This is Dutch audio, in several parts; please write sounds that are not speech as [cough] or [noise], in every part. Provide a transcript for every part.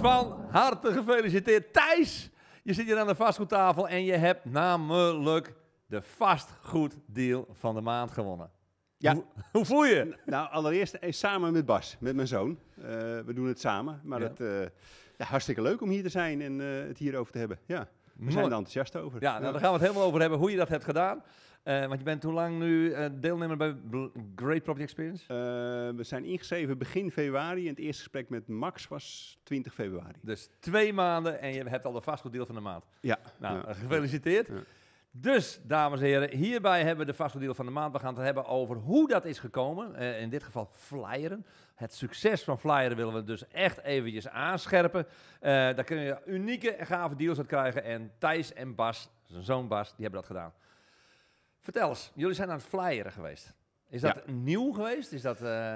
Van harte gefeliciteerd. Thijs, je zit hier aan de vastgoedtafel en je hebt namelijk de vastgoeddeal van de maand gewonnen. Ja. Hoe, voel je? Nou, allereerst eh, samen met Bas, met mijn zoon. Eh, we doen het samen, maar het, uh, ja, hartstikke leuk om hier te zijn en uh, het hierover te hebben. Ja, we zijn er enthousiast over. Ja, nou, daar gaan we het helemaal over hebben, hoe je dat hebt gedaan. Eh, want je bent hoe lang nu eh, deelnemer bij Great Property Experience? Eh, we zijn ingeschreven begin februari en het eerste gesprek met Max was 20 februari. Dus twee maanden en je hebt al de vastgoeddeel van de maand. Ja. Nou, gefeliciteerd. Ja. Dus, dames en heren, hierbij hebben we de vastgoeddeel van de maand. We gaan het hebben over hoe dat is gekomen. in dit geval flyeren. Het succes van flyeren willen we dus echt eventjes aanscherpen. daar kun je unieke en gave deals uit krijgen. En Thijs en Bas, zijn zoon Bas, die hebben dat gedaan. Vertel eens, jullie zijn aan het flyeren geweest. Is dat nieuw geweest? Is dat, eh,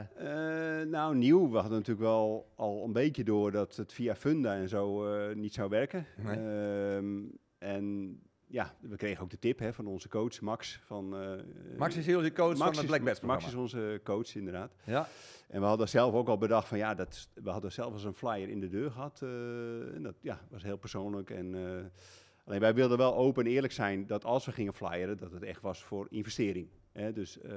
eh, nou, nieuw. We hadden natuurlijk wel al een beetje door dat het via Funda en zo eh, niet zou werken. Ehm, en ja, we kregen ook de tip hè, van onze coach Max. Van, Max is heel jullie coach van het Black Bats Max is onze coach, inderdaad. Ja. En we hadden zelf ook al bedacht van ja, dat, we hadden zelf als een flyer in de deur gehad. en dat ja, was heel persoonlijk en Alleen wij wilden wel open en eerlijk zijn dat als we gingen flyeren, dat het echt was voor investering. Dus eh,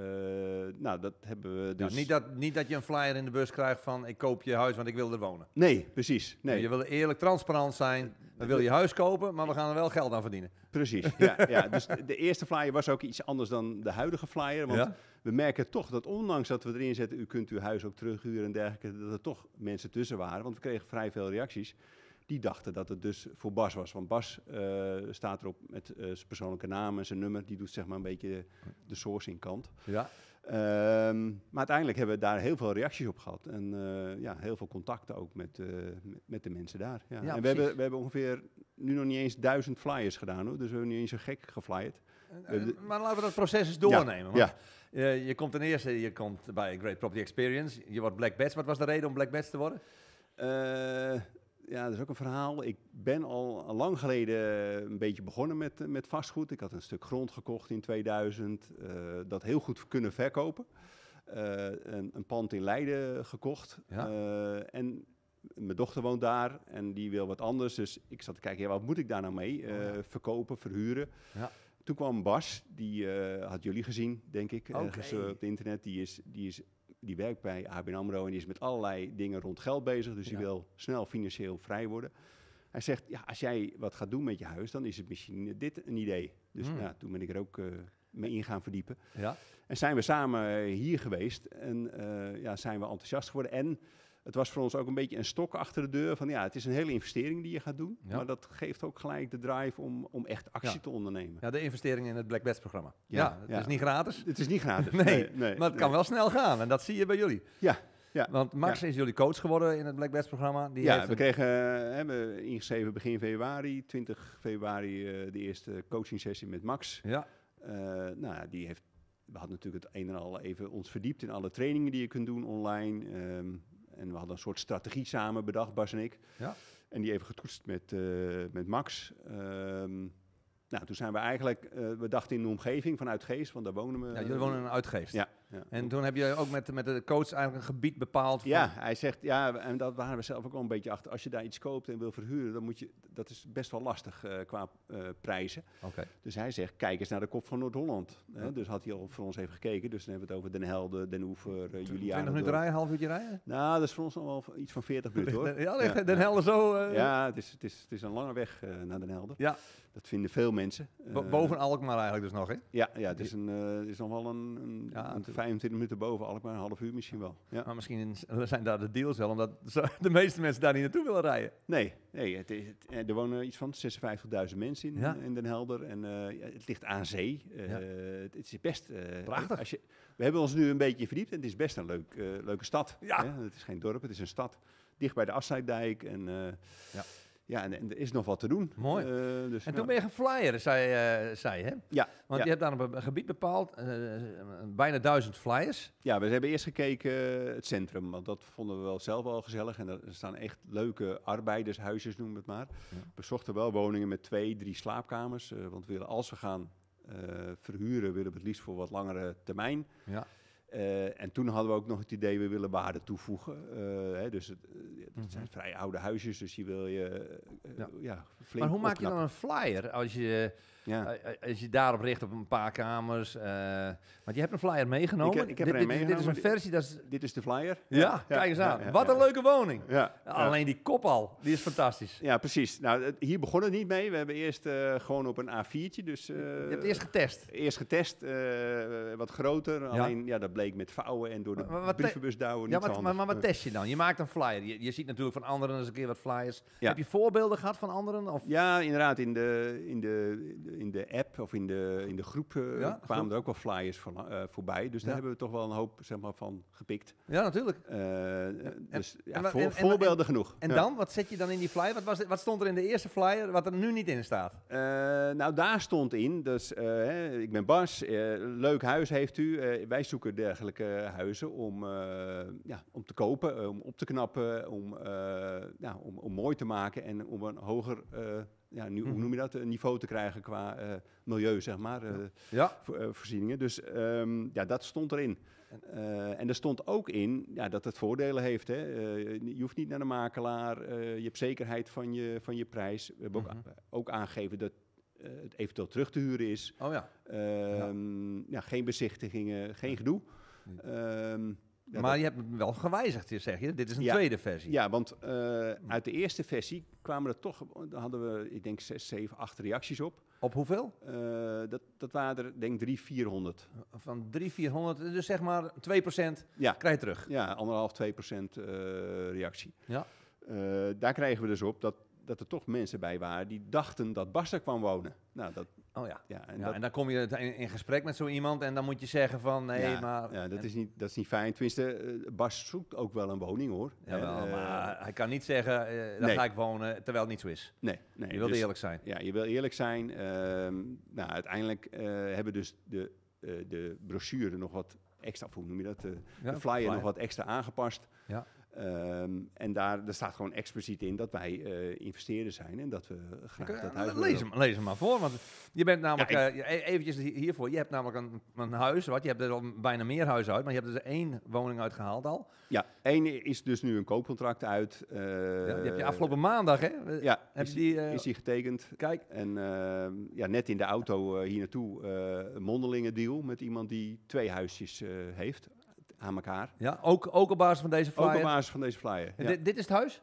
nou, dat hebben we nou, dus... niet, dat, niet dat je een flyer in de bus krijgt van ik koop je huis, want ik wil er wonen. Nee, precies. Nee. Je wil eerlijk transparant zijn. We willen je huis kopen, maar we gaan er wel geld aan verdienen. Precies, ja. ja. Dus de eerste flyer was ook iets anders dan de huidige flyer. Want we merken toch dat ondanks dat we erin zetten, u kunt uw huis ook terughuren en dergelijke, dat er toch mensen tussen waren. Want we kregen vrij veel reacties die dachten dat het dus voor Bas was. Want Bas eh, staat erop met eh, zijn persoonlijke naam en zijn nummer. Die doet zeg maar een beetje de sourcing kant. Ja. Ehm, maar uiteindelijk hebben we daar heel veel reacties op gehad. En eh, ja, heel veel contacten ook met, met, met, de mensen daar. Ja. en we hebben, we hebben ongeveer nu nog niet eens duizend flyers gedaan. Hoor. Dus we hebben niet eens zo gek geflyerd. maar laten we dat proces eens doornemen. Ja. ja. je komt ten eerste je komt bij Great Property Experience. Je wordt Black Badge. Wat was de reden om Black Badge te worden? ja, dat is ook een verhaal. Ik ben al lang geleden eh, een beetje begonnen met, eh, met vastgoed. Ik had een stuk grond gekocht in 2000, eh, dat heel goed kunnen verkopen. een, een, pand in Leiden gekocht. en mijn dochter woont daar en die wil wat anders. Dus ik zat te kijken, ja, wat moet ik daar nou mee? Oh, verkopen, verhuren. Ja. Toen kwam Bas, die had jullie gezien, denk ik, op het internet. Die is, die is die werkt bij ABN AMRO en die is met allerlei dingen rond geld bezig. Dus die wil snel financieel vrij worden. Hij zegt, ja, als jij wat gaat doen met je huis, dan is het misschien dit een idee. Dus hmm. nou, toen ben ik er ook eh, mee in gaan verdiepen. Ja. En zijn we samen eh, hier geweest en eh, ja, zijn we enthousiast geworden. En het was voor ons ook een beetje een stok achter de deur. Van ja, het is een hele investering die je gaat doen. Maar dat geeft ook gelijk de drive om, om echt actie te ondernemen. Ja, de investering in het Black programma. Ja, het is niet gratis. Het is niet gratis. [laughs] nee, maar het kan wel snel gaan. En dat zie je bij jullie. Ja. Ja, Want Max is jullie coach geworden in het Black programma. Die ja, we kregen eh, hebben ingeschreven begin februari, 20 februari eh, de eerste coaching sessie met Max. Ja. Eh, nou, die heeft, we hadden natuurlijk het een en al even ons verdiept in alle trainingen die je kunt doen online. Ehm, en we hadden een soort strategie samen bedacht, Bas en ik. Ja. En die even getoetst met, eh, met Max. Ehm, nou, toen zijn we eigenlijk, uh, we dachten in de omgeving vanuit Geest, want daar wonen we. Ja, jullie wonen in Uitgeest. Ja. En toen heb je ook met, met de coach eigenlijk een gebied bepaald. Ja, hij zegt, ja, en dat waren we zelf ook al een beetje achter. Als je daar iets koopt en wil verhuren, dan moet je, dat is best wel lastig eh, qua eh, prijzen. Oké. Dus hij zegt, kijk eens naar de kop van Noord-Holland. Dus had hij al voor ons even gekeken. Dus dan hebben we het over Den Helden, Den Oever, uh, Juliana. 20 minuten rijden, half uurtje rijden? Nou, dat is voor ons nog wel iets van 40 minuten hoor. ja, Den Helden zo... Eh, ja, het is, het, is, het is een lange weg naar Den Helden. Ja. Dat vinden veel mensen. Eh, boven Alkmaar eigenlijk dus nog, hè? Ja, ja het is, een, eh, is nog wel een, een, 25 minuten boven Alkmaar, een half uur misschien wel. Ja. Maar misschien [laughs] zijn daar de deals wel, omdat [laughs] de meeste mensen daar niet naartoe willen rijden. Nee, nee het, het, eh, er wonen iets van 56.000 mensen in, ja. in Den Helder. En het ligt aan zee. het, is best... Prachtig. Als je, we hebben ons nu een beetje verdiept en het is best een leuk, leuke stad. Ja. Hè? Het is geen dorp, het is een stad. Dicht bij de Afsluitdijk en... ja. Ja, en, er is nog wat te doen. Mooi. Eh, dus, en toen ben je gaan flyeren, zei, eh, zei hè? Ja. Want je hebt daar een gebied bepaald, eh, bijna duizend flyers. Ja, we hebben eerst gekeken het centrum, want dat vonden we wel zelf wel gezellig. En er staan echt leuke arbeidershuizen noem het maar. We zochten wel woningen met twee, drie slaapkamers, want willen als we gaan verhuren, willen we het liefst voor wat langere termijn. Ja. Eh, en toen hadden we ook nog het idee, we willen waarde toevoegen. Eh, hè, dus het, eh, mhm. zijn vrij oude huisjes, dus die wil je uh, ja. Maar hoe maak je dan een flyer als je ja. Eh, eh, als je daarop richt op een paar kamers. Uh, want je hebt een flyer meegenomen. Ik, ik heb er dit, meegenomen. Dit is een versie. Dat is... Dit is de flyer. Ja, kijk eens aan. Wat een leuke woning. Alleen die kop al, die is fantastisch. Ja, precies. Nou, hier begon het niet mee. We hebben eerst gewoon op een A4'tje. Dus, je hebt eerst getest. Eerst getest, wat groter. Alleen ja, dat bleek met vouwen en door de maar, maar brievenbus duwen. Ja, maar, maar, maar, wat test je dan? Je maakt een flyer. Je, ziet natuurlijk van anderen eens een keer wat flyers. Heb je voorbeelden gehad van anderen? Of? Ja, inderdaad. In de, in de in de app of in de, in de groep eh, kwamen er ook wel flyers eh, voorbij. Dus daar hebben we toch wel een hoop zeg maar, van gepikt. Ja, natuurlijk. Eh, dus ja, voor, voorbeelden genoeg. En dan? Wat zet je dan in die flyer? Wat, was, wat stond er in de eerste flyer wat er nu niet in staat? nou, daar stond in. Dus ik ben Bas. leuk huis heeft u. wij zoeken dergelijke huizen om, ja, om te kopen, om op te knappen, om, ja, om, om mooi te maken en om een hoger ja, nu, hoe mhm. noem je dat, een niveau te krijgen qua eh, milieu, zeg maar, eh, ja. Voor, eh, voorzieningen. Dus ehm, ja, dat stond erin. en er stond ook in ja, dat het voordelen heeft. Hè. je hoeft niet naar de makelaar, je hebt zekerheid van je, van je prijs. We hebben ook, mhm. ook aangegeven dat het eventueel terug te huren is. Oh ja. ja. Ehm, ja geen bezichtigingen, geen gedoe. Um, maar je hebt hem wel gewijzigd, zeg je. Dit is een tweede versie. Ja, want eh, hm. uit de eerste versie kwamen er toch, hadden we, ik denk, zes, zeven, acht reacties op. Op hoeveel? Eh, dat, dat waren er, denk ik, drie, vierhonderd. Van drie, vierhonderd, dus zeg maar 2% ja. krijg je terug. Ja, anderhalf, 2% procent eh, reactie. Ja. daar kregen we dus op dat, dat er toch mensen bij waren die dachten dat Bas kwam wonen. Nou, dat, Oh ja. ja, en, dan kom je in, gesprek met zo iemand en dan moet je zeggen van, nee, maar... Ja, dat, is niet, dat is niet fijn. Tenminste, eh, Bas zoekt ook wel een woning, hoor. Ja, wel, eh, maar hij kan niet zeggen, uh, daar ga ik wonen, terwijl het niet zo is. Nee. nee je wilt dus- eerlijk zijn. Ja, je wil eerlijk zijn. Ehm, nou, uiteindelijk hebben dus de, de brochure nog wat extra, hoe noem je dat, de flyer, flyer nog wat extra aangepast. Ja. Ehm, en daar, staat gewoon expliciet in dat wij uh, investeerders zijn en dat we graag dat huis lees hem, lees hem maar voor, want je bent namelijk, ja, eh, e- eventjes hiervoor, je hebt namelijk een, een, huis, wat, je hebt er al bijna meer huizen uit, maar je hebt er dus één woning uit gehaald al. Ja, één is dus nu een koopcontract uit. Uh, ja, die heb je afgelopen maandag, hè? Ja, is, die, is getekend. Kijk. En ehm, ja, net in de auto hier naartoe een mondelinge deal met iemand die twee huisjes heeft aan elkaar. Ja, ook, ook op basis van deze flyer? Ook op basis van deze flyer, ja. dit, dit is het huis?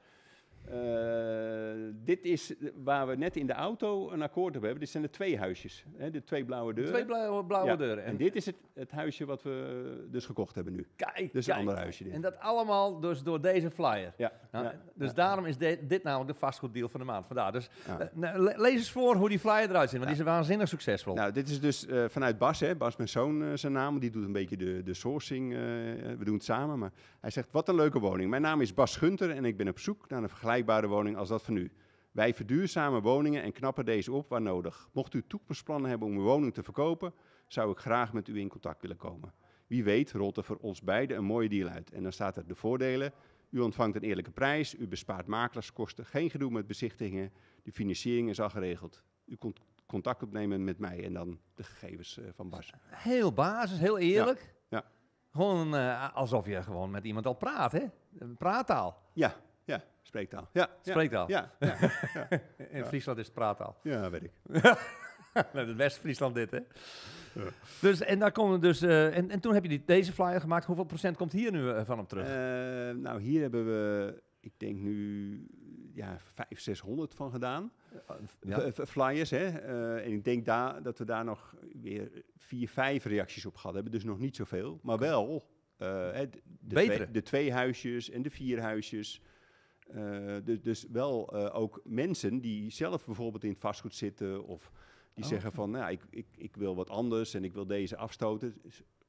Eh, dit is waar we net in de auto een akkoord hebben. Dit zijn de twee huisjes, hè, de twee blauwe deuren. Twee blauwe, blauwe deuren. En, dit is het, het, huisje wat we dus gekocht hebben nu. Kijk, Dus een ander huisje. En dat allemaal dus door deze flyer. Ja. Nou, dus daarom is dit namelijk de vastgoeddeal van de maand. vandaag. Dus eh, nou, lees eens voor hoe die flyer eruit ziet, want die is waanzinnig succesvol. Nou, dit is dus eh, vanuit Bas, hè. Bas mijn zoon zijn naam, die doet een beetje de, de sourcing. we doen het samen, maar hij zegt, wat een leuke woning. Mijn naam is Bas Gunter en ik ben op zoek naar een vergelijking vergelijkbare woning als dat van u. Wij verduurzamen woningen en knappen deze op waar nodig. Mocht u toekomstplannen hebben om uw woning te verkopen, zou ik graag met u in contact willen komen. Wie weet rolt er voor ons beiden een mooie deal uit. En dan staat er de voordelen. U ontvangt een eerlijke prijs, u bespaart makelaarskosten, geen gedoe met bezichtingen, de financiering is al geregeld. U kunt contact opnemen met mij en dan de gegevens eh, van Bas. Heel basis, heel eerlijk. Ja. Gewoon eh, alsof je gewoon met iemand al praat, hè? Praattaal. Ja, Spreektaal. Ja. Spreektaal. Ja. ja, ja, [laughs] In Friesland is het praattaal. Ja, weet ik. [laughs] Met het West-Friesland dit, hè? Dus, en, daar komen dus, eh, en, en toen heb je die, deze flyer gemaakt. Hoeveel procent komt hier nu eh, van hem terug? Eh, nou, hier hebben we, ik denk nu, ja, 500, 600 van gedaan. Flyers, hè. en ik denk daar dat we daar nog weer vier, vijf reacties op gehad hebben. Dus nog niet zoveel. Maar wel hè, de, de twee huisjes en de vier huisjes. Eh, dus, dus wel eh, ook mensen die zelf bijvoorbeeld in het vastgoed zitten of die oh, zeggen van, nou, ik, ik, ik wil wat anders en ik wil deze afstoten.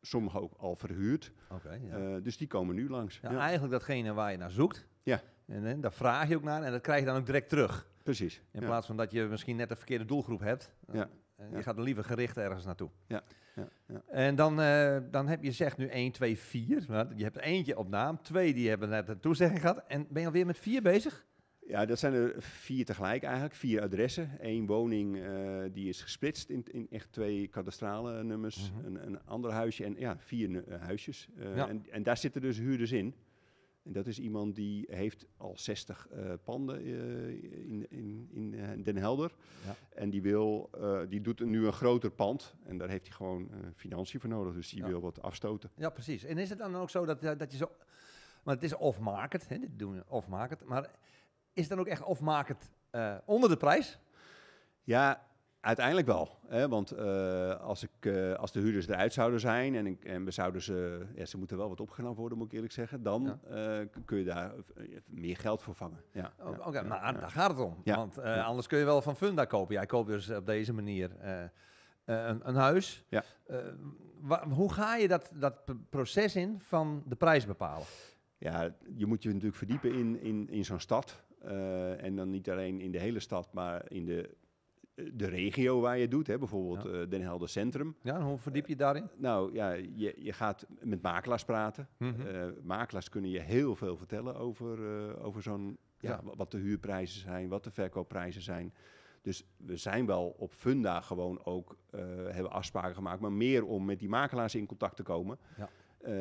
Sommigen ook al verhuurd. ja. Eh, dus die komen nu langs. ja. Eigenlijk datgene waar je naar zoekt. Ja. En, hè, daar vraag je ook naar en dat krijg je dan ook direct terug. Precies. In plaats van dat je misschien net de verkeerde doelgroep hebt. Ja. Eh, je gaat liever gericht ergens naartoe. Ja. En dan, eh, dan heb je zegt nu 1, 2, 4. Je hebt eentje op naam, twee die hebben net een toezegging gehad. En ben je alweer met vier bezig? Ja, dat zijn er vier tegelijk eigenlijk, vier adressen. Eén woning eh, die is gesplitst in, in echt twee kadastrale nummers, mhm. een, een ander huisje en ja, vier huisjes. En, en, daar zitten dus huurders in. En dat is iemand die heeft al 60 eh, panden eh, in, in, in eh, Den Helder. Ja. En die, wil, die doet nu een groter pand. En daar heeft hij gewoon financiën voor nodig. Dus die wil wat afstoten. Ja, precies. En is het dan ook zo dat, dat je zo... maar het is off-market, dit doen we off-market. Maar is het dan ook echt off-market onder de prijs? Ja, Uiteindelijk wel. Hè? Want eh, als, ik, eh, als de huurders eruit zouden zijn en, en we zouden ze, ja, ze moeten wel wat opgenomen worden, moet ik eerlijk zeggen, dan eh, kun je daar meer geld voor vangen. Ja. Oh, oké, maar daar gaat het om. Want anders kun je wel van Funda kopen. Jij koopt dus op deze manier een, een, huis. Ja. hoe ga je dat, dat proces in van de prijs bepalen? Ja, je moet je natuurlijk verdiepen in, in, in zo'n stad. en dan niet alleen in de hele stad, maar in de eh, de regio waar je doet, hè, bijvoorbeeld eh, Den Helder Centrum. Ja, en hoe verdiep je daarin? Eh, nou ja, je, je gaat met makelaars praten. Mhm. makelaars kunnen je heel veel vertellen over, over zo'n, ja, wat de huurprijzen zijn, wat de verkoopprijzen zijn. Dus we zijn wel op Funda gewoon ook, hebben afspraken gemaakt, maar meer om met die makelaars in contact te komen. Ja.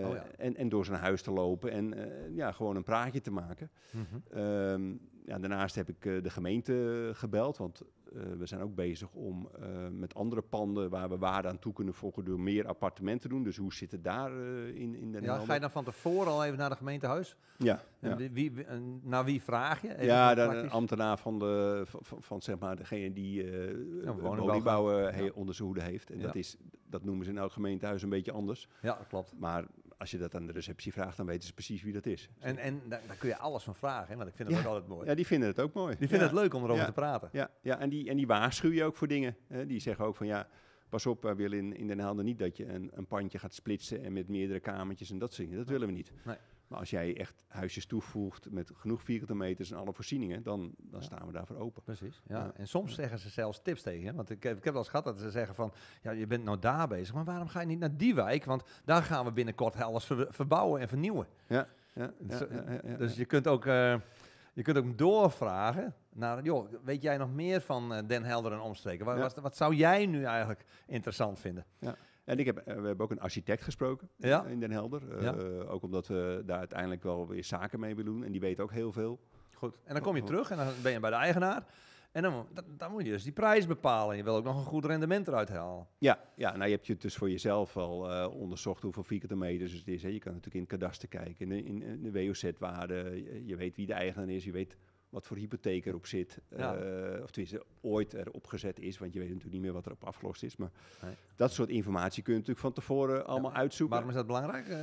Oh, en, en door zijn huis te lopen en ja, gewoon een praatje te maken. Mhm. Ehm, ja, daarnaast heb ik de gemeente gebeld, want eh, we zijn ook bezig om eh, met andere panden waar we waarde aan toe kunnen voegen door meer appartementen te doen. Dus hoe zit het daar eh, in, in Den Ja, ga je dan van tevoren al even naar het gemeentehuis? Ja. En Wie, naar wie vraag je? ja, de ambtenaar van, de, van, zeg maar degene die uh, ja, woningbouw onder zijn hoede heeft. En dat, is, dat noemen ze in elk gemeentehuis een beetje anders. Ja, klopt. Maar als je dat aan de receptie vraagt, dan weten ze precies wie dat is. En, en daar, kun je alles van vragen, hè? want ik vind het ook altijd mooi. Ja, die vinden het ook mooi. Die vinden het leuk om erover te praten. Ja, ja. En, die, en die waarschuwen je ook voor dingen. Hè? Die zeggen ook van ja, pas op, we eh, willen in, in Den Helder niet dat je een, een pandje gaat splitsen en met meerdere kamertjes en dat soort dingen. Dat willen we niet. Nee. Maar als jij echt huisjes toevoegt met genoeg vierkante meters en alle voorzieningen, dan, dan staan we daarvoor open. Precies. Ja. En soms zeggen ze zelfs tips tegen. Want ik, heb, ik heb wel eens gehad dat ze zeggen van, ja, je bent nou daar bezig, maar waarom ga je niet naar die wijk? Want daar gaan we binnenkort alles verbouwen en vernieuwen. Ja. Ja, dus, dus je kunt ook... Uh, je kunt ook doorvragen naar, joh, weet jij nog meer van eh, Den Helder en omstreken? Wat, wat, zou jij nu eigenlijk interessant vinden? Ja. En ik heb, eh, we hebben ook een architect gesproken ja. in Den Helder. Eh, ja. ook omdat we daar uiteindelijk wel weer zaken mee willen doen. En die weet ook heel veel. Goed. En dan kom je terug en dan ben je bij de eigenaar. En dan, dan, moet je dus die prijs bepalen. je wil ook nog een goed rendement eruit halen. Ja, ja nou je hebt je dus voor jezelf al eh, onderzocht hoeveel vierkante meters het is. Hè. Je kan natuurlijk in het kadaster kijken, in, in, de WOZ-waarde. Je, je, weet wie de eigenaar is, je weet wat voor hypotheek erop zit. Ja. Uh, of tenminste, ooit erop gezet is. Want je weet natuurlijk niet meer wat erop afgelost is. Maar dat soort informatie kun je natuurlijk van tevoren allemaal uitzoeken. Waarom is dat belangrijk? Eh,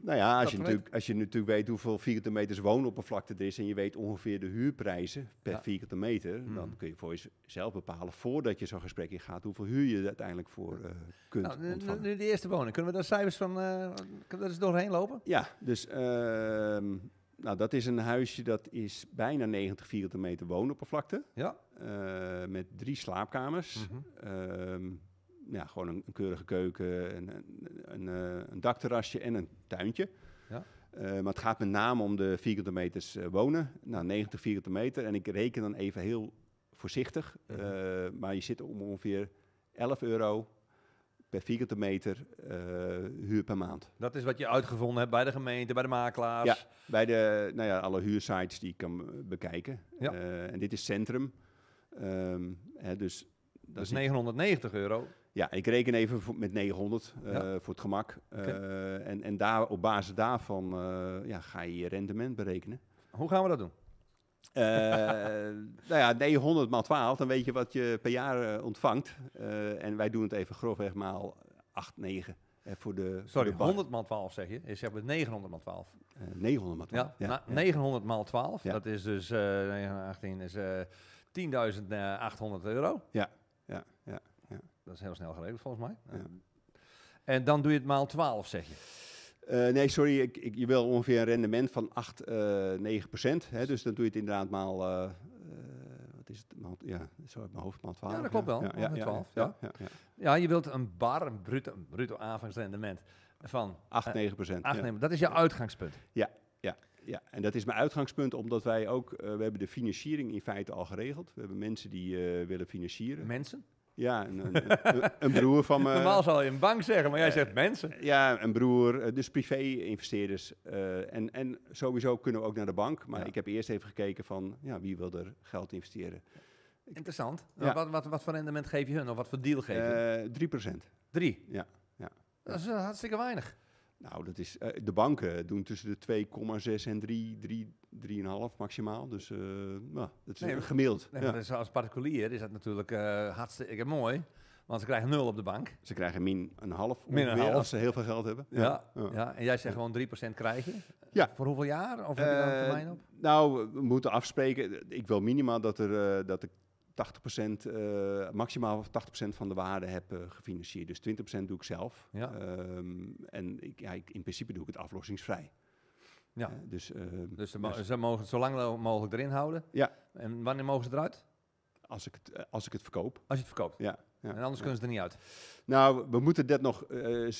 nou ja, als je, natuurlijk, als je natuurlijk weet hoeveel vierkante meters woonoppervlakte er is... en je weet ongeveer de huurprijzen per vierkante meter... Mhm. dan kun je voor jezelf bepalen, voordat je zo'n gesprek in gaat... hoeveel huur je er uiteindelijk voor eh, kunt nou, ontvangen. Nu de eerste woning. Kunnen we daar cijfers van... kunnen we eens doorheen lopen? Ja, dus... ehm nou, dat is een huisje dat is bijna 90 vierkante meter woonoppervlakte. Ja. Eh, met drie slaapkamers. Mm ja, gewoon een, keurige keuken, een, een, een, eh, dakterrasje en een tuintje. Ja. Eh, maar het gaat met name om de vierkante meters wonen. Nou, 90 vierkante meter. En ik reken dan even heel voorzichtig. Mhm. maar je zit om ongeveer 11 euro per vierkante meter eh, huur per maand. Dat is wat je uitgevonden hebt bij de gemeente, bij de makelaars? bij de, nou ja, alle huursites die ik kan bekijken. Ja. Eh, en dit is centrum. Ehm, hè, dus dat is 990 euro? Ja, ik reken even met 900 eh, voor het gemak. Okay. en en daar, op basis daarvan ja, ga je je rendement berekenen. Hoe gaan we dat doen? Uh, nou ja, nee, maal 12, dan weet je wat je per jaar eh, ontvangt. Eh, en wij doen het even grofweg maal 8, 9 voor de Sorry, voor de 100 maal 12 zeg je. Je zegt met 900 maal 12. 900 maal 12. Ja, 900 maal 12, dat is dus 18 is 10.800 euro. Ja, ja, ja, Dat is heel snel geregeld volgens mij. En dan doe je het maal 12 zeg je. Uh, nee, sorry, ik, ik, je wil ongeveer een rendement van 8, uh, 9 procent. Hè, dus dan doe je het inderdaad maal, uh, wat is het, maal, ja, zo uit mijn hoofd, maal 12. Ja, dat klopt wel, ja, ja, 12, ja, ja, ja, je wilt een bar, een bruto, bruto aanvangsrendement van... 8, 9 procent. 8, 9, dat is jouw uitgangspunt. Ja, ja. Ja, en dat is mijn uitgangspunt, omdat wij ook, we hebben de financiering in feite al geregeld. We hebben mensen die willen financieren. Mensen? Ja, een, broer van me. Normaal zal je een bank zeggen, maar jij eh, zegt mensen. Ja, een broer, eh, dus privé-investeerders. Eh, en, en sowieso kunnen we ook naar de bank. Maar ik heb eerst even gekeken van ja, wie wil er geld investeren. Interessant. Wat, wat, wat voor rendement geef je hun of wat voor deal geef je? Uh, 3%. 3? Ja. ja. Dat is hartstikke weinig. Nou, dat is, eh, de banken doen tussen de 2,6 en 3, 3, 3,5 maximaal. Dus eh, nou, dat is nee, eh, gemiddeld. Nee, dus als particulier is dat natuurlijk uh, hartstikke mooi. Want ze krijgen nul op de bank. Ze krijgen min een half min een half. als ze heel veel geld hebben. Ja, ja. en jij zegt gewoon 3% krijgen? Ja. Voor hoeveel jaar? Of heb je dan een termijn op? Nou, we moeten afspreken. Ik wil minimaal dat, er, dat de 80%, uh, eh, maximaal 80% van de waarde heb eh, gefinancierd. Dus 20% doe ik zelf. Ehm, en ik, ja, ik, in principe doe ik het aflossingsvrij. Ja. Eh, dus, ehm, dus, dus, ze, mogen het zo lang mogelijk erin houden. Ja. En wanneer mogen ze eruit? Als ik het, als ik het verkoop. Als je het verkoopt? Ja. En anders kunnen ze er niet uit. Nou, we moeten dat nog eh, eh,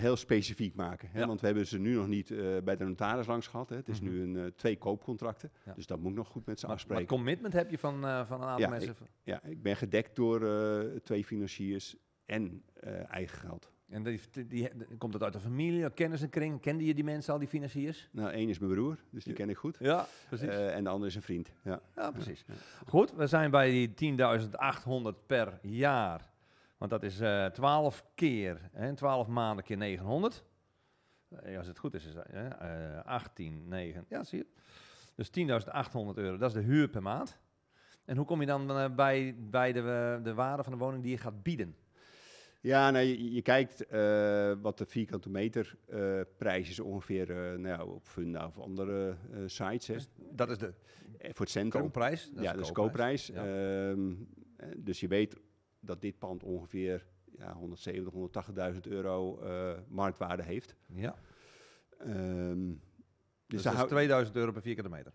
heel specifiek maken. Hè? Want we hebben ze nu nog niet eh, bij de notaris langs gehad. Hè? Het is mhm. nu een, twee koopcontracten. Dus dat moet ik nog goed met ze afspreken. Maar commitment heb je van, van een aantal mensen? ja, ik ben gedekt door twee financiers en eigen geld. En die, die, komt dat uit de familie, kennis kring. Kende je die mensen al, die financiers? Nou, één is mijn broer, dus die ken ik goed. Ja, precies. Eh, en de ander is een vriend. Ja, ja precies. Goed, we zijn bij die 10.800 per jaar. Want dat is uh, eh, 12 keer, hè, 12 maanden keer 900. Eh, als het goed is, is dat, 18, 9, ja, zie je. Dus 10.800 euro, dat is de huur per maand. En hoe kom je dan bij, bij de, de waarde van de woning die je gaat bieden? Ja, nou, je, kijkt eh, wat de vierkante meter eh, prijs is ongeveer eh, nou, op Funda of andere sites. Dus dat is de voor het centrum. koopprijs? ja, de koopprijs. Ja. Ehm, dus je weet dat dit pand ongeveer ja, 170, 180.000 euro marktwaarde heeft. Ja. Ehm, dus, dus dat is 2000 euro per vierkante meter?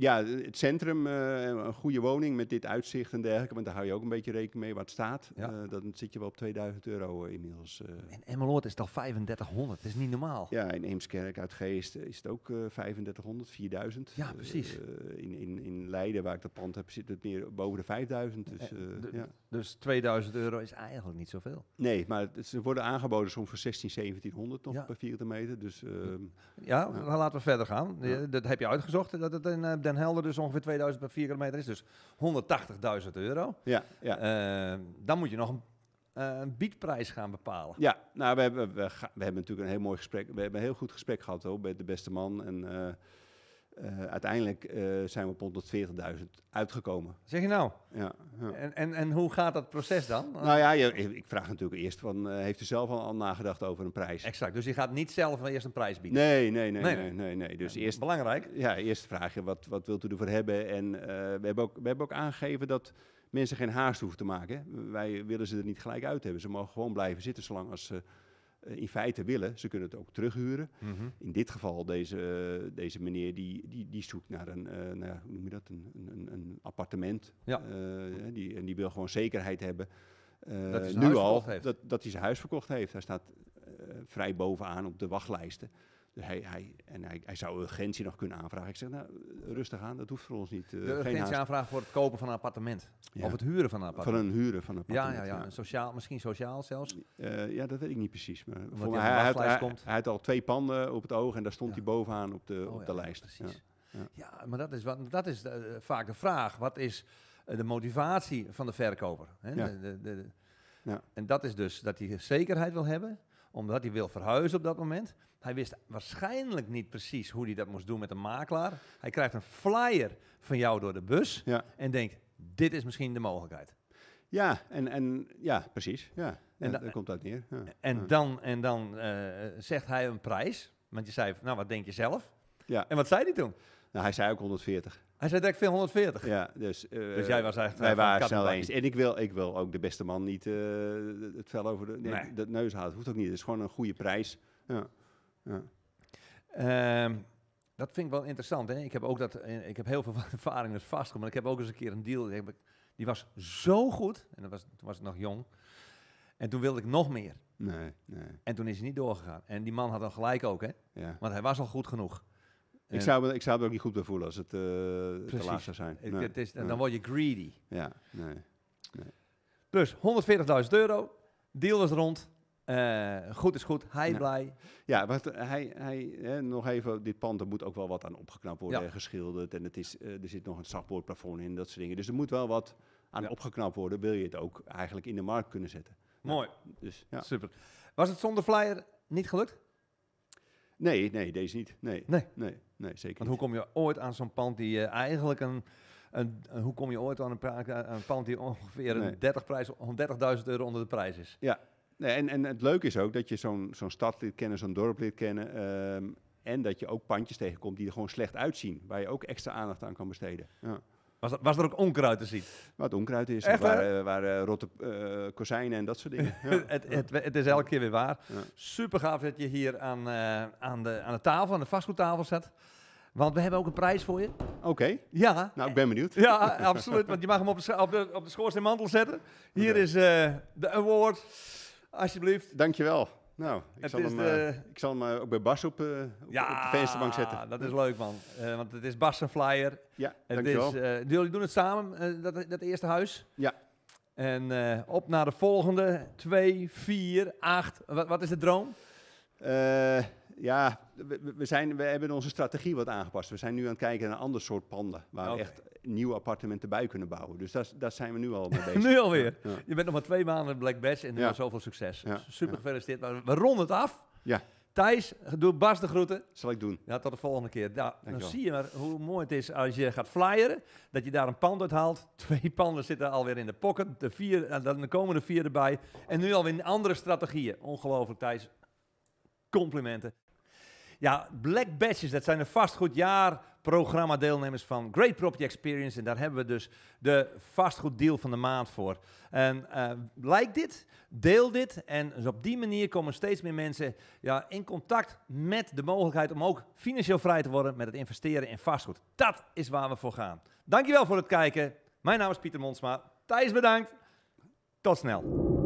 ja, het centrum, eh, een goede woning met dit uitzicht en dergelijke. Want daar hou je ook een beetje rekening mee wat staat. Ja. Eh, dan zit je wel op 2000 euro eh, inmiddels. En Emmeloord is al 3500, dat is niet normaal. Ja, in Eemskerk uit Geest is het ook 3500, 4000. Ja, precies. in, in, in Leiden, waar ik dat pand heb, zit het meer boven de 5000. Dus, ja. dus 2000 euro is eigenlijk niet zoveel. Nee, maar het, ze worden aangeboden soms voor 16, 1700 nog per vierkante meter. Dus, ehm, ja, dan nou, laten we verder gaan. Dat heb je uitgezocht, dat het een en Helder dus ongeveer 2000 per 4 kilometer is. Dus 180.000 euro. Ja, ehm, dan moet je nog een eh, een biedprijs gaan bepalen. Ja, nou, we hebben, we, hebben natuurlijk een heel mooi gesprek. We hebben een heel goed gesprek gehad hoor met de beste man. En eh, uh, uiteindelijk eh, zijn we op 140.000 uitgekomen. Zeg je nou? Ja. ja. En, en, en hoe gaat dat proces dan? Nou ja, je, ik vraag natuurlijk eerst van, eh, heeft u zelf al, al, nagedacht over een prijs? Exact, dus je gaat niet zelf eerst een prijs bieden? Nee, nee, nee. nee, nee, nee, Dus eerst, belangrijk. Ja, eerst vraag je, wat, wat wilt u ervoor hebben? En we, hebben ook, we hebben ook aangegeven dat mensen geen haast hoeven te maken. Wij willen ze er niet gelijk uit hebben. Ze mogen gewoon blijven zitten zolang als ze eh, in feite willen. Ze kunnen het ook terughuren. Mhm. In dit geval, deze, eh, deze meneer die, die, die zoekt naar een, eh, nou hoe noem je dat, een, een, een appartement. Ja. die, en die wil gewoon zekerheid hebben. nu al, Dat, dat hij zijn huis verkocht heeft. Hij staat vrij bovenaan op de wachtlijsten. Dus hij, hij, en hij, hij zou urgentie nog kunnen aanvragen. Ik zeg, nou, rustig aan, dat hoeft voor ons niet. Eh, de urgentie aanvragen voor het kopen van een appartement. Of het huren van een appartement. Van een huren van een appartement. Ja, ja, ja. Sociaal, misschien sociaal zelfs. Eh, ja, dat weet ik niet precies. Maar voor hij, had, hij, komt. hij, had al twee panden op het oog en daar stond hij bovenaan op de, oh, op de lijst. Precies. Ja. maar dat is, wat, dat is eh, vaak de vraag. Wat is de motivatie van de verkoper? Hè? De, de, en dat is dus dat hij zekerheid wil hebben omdat hij wil verhuizen op dat moment. Hij wist waarschijnlijk niet precies hoe hij dat moest doen met een makelaar. Hij krijgt een flyer van jou door de bus en denkt, dit is misschien de mogelijkheid. Ja, en, en ja, precies. Ja, en ja, komt uit neer. Ja. En dan, en dan eh, zegt hij een prijs, want je zei, nou wat denk je zelf? Ja. En wat zei hij toen? Nou, hij zei ook 140. Hij zei dat 140. Ja, dus, eh, dus jij was eigenlijk... Wij waren snel eens. En ik wil, ik wil ook de beste man niet uh, het vel over de, nee. de, de neus halen. Hoeft ook niet. Het is gewoon een goede prijs. Ja. ja. Ehm, dat vind ik wel interessant. Hè? Ik heb ook dat... Eh, ik heb heel veel [laughs] ervaring met Maar ik heb ook eens een keer een deal... Die was zo goed. En dat was, toen was ik nog jong. En toen wilde ik nog meer. Nee, nee. En toen is hij niet doorgegaan. En die man had dan gelijk ook, hè? Ja. Want hij was al goed genoeg ik, zou, ik zou het ook niet goed bij voelen als het eh, te laag zou zijn. Nee. Het is, dan word je greedy. Ja, nee. nee. Plus 140.000 euro. Deal was rond. Eh, goed is goed, hij blij. Ja, maar hij, hij, hè, nog even, dit pand, er moet ook wel wat aan opgeknapt worden geschilderd. En het is, eh, er zit nog een zakboordplafond in, dat soort dingen. Dus er moet wel wat aan opgeknapt worden, wil je het ook eigenlijk in de markt kunnen zetten. Mooi. dus, Super. Was het zonder flyer niet gelukt? Nee, nee, deze niet. Nee. Nee. nee nee zeker Want hoe kom je ooit aan zo'n pand die eh, eigenlijk een, een, Hoe kom je ooit aan een, pand die ongeveer nee. 30 30.000 euro onder de prijs is? Ja, nee, en, en het leuke is ook dat je zo'n zo'n stad leert kennen, zo'n dorp leert kennen... Ehm, en dat je ook pandjes tegenkomt die er gewoon slecht uitzien, waar je ook extra aandacht aan kan besteden. Ja. Was er, ook onkruid te zien? Wat onkruid is. waar eh, waar eh, rotte eh, kozijnen en dat soort dingen. [laughs] Ja. het, het, het, is elke keer weer waar. Super gaaf dat je hier aan, aan, de, aan de tafel, aan de vastgoedtafel zet. Want we hebben ook een prijs voor je. Oké. Ja. Nou, ik ben benieuwd. Ja, absoluut. Want je mag hem op de, op de, schoorsteenmantel zetten. Hier is de award. Alsjeblieft. Dankjewel. Nou, eh, ik zal, hem, ik zal hem ook bij Bas eh, op, de vensterbank zetten. dat is leuk man. Eh, want het is Bas en flyer. Ja, dankjewel. Is, dus jullie doen het samen, dat, dat eerste huis. Ja. En op naar de volgende. Twee, vier, acht. Wat, wat is de droom? ja, we, zijn, we hebben onze strategie wat aangepast. We zijn nu aan het kijken naar een ander soort panden. Waar we echt nieuwe appartementen bij kunnen bouwen. Dus daar, zijn we nu al mee [laughs] bezig. nu alweer. Je bent nog maar twee maanden Black Badge en nu al zoveel succes. Super gefeliciteerd. we ronden het af. Ja. Thijs, doe Bas de groeten. Zal ik doen. Ja, tot de volgende keer. Nou, dan zie je maar hoe mooi het is als je gaat flyeren. Dat je daar een pand uit haalt. [laughs] Twee panden zitten alweer in de pocket. De, vier, dan komen er vier erbij. En nu alweer andere strategieën. Ongelooflijk, Thijs. Complimenten. Ja, Black Badges, dat zijn de vastgoedjaarprogramma deelnemers van Great Property Experience. En daar hebben we dus de vastgoeddeal van de maand voor. En eh, like dit, deel dit. En dus op die manier komen steeds meer mensen ja, in contact met de mogelijkheid om ook financieel vrij te worden met het investeren in vastgoed. Dat is waar we voor gaan. Dankjewel voor het kijken. Mijn naam is Pieter Monsma. Thijs bedankt. Tot snel.